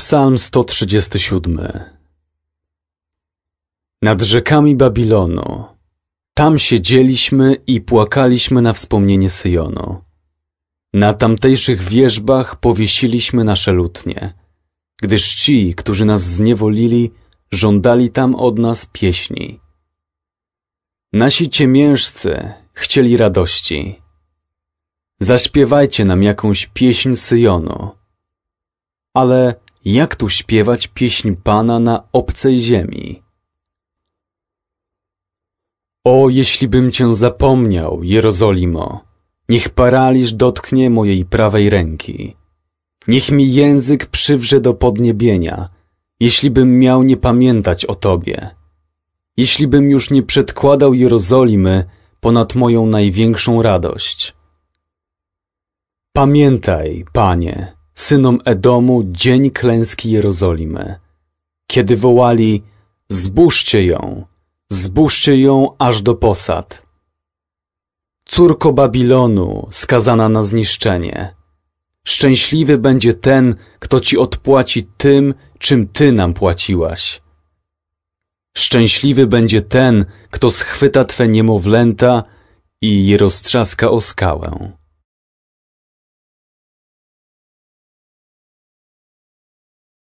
Psalm 137 Nad rzekami Babilonu Tam siedzieliśmy i płakaliśmy na wspomnienie Syjonu. Na tamtejszych wierzbach powiesiliśmy nasze lutnie, gdyż ci, którzy nas zniewolili, żądali tam od nas pieśni. Nasi ciemiężcy chcieli radości. Zaśpiewajcie nam jakąś pieśń Syjonu. Ale jak tu śpiewać pieśń Pana na obcej ziemi. O, jeślibym cię zapomniał, Jerozolimo, niech paraliż dotknie mojej prawej ręki. Niech mi język przywrze do podniebienia, jeślibym miał nie pamiętać o Tobie. Jeślibym już nie przedkładał Jerozolimy ponad moją największą radość. Pamiętaj, Panie, synom Edomu dzień klęski Jerozolimy, kiedy wołali zbóżcie ją, zbóżcie ją aż do posad. Córko Babilonu, skazana na zniszczenie, szczęśliwy będzie ten, kto ci odpłaci tym, czym ty nam płaciłaś. Szczęśliwy będzie ten, kto schwyta twe niemowlęta i je roztrzaska o skałę.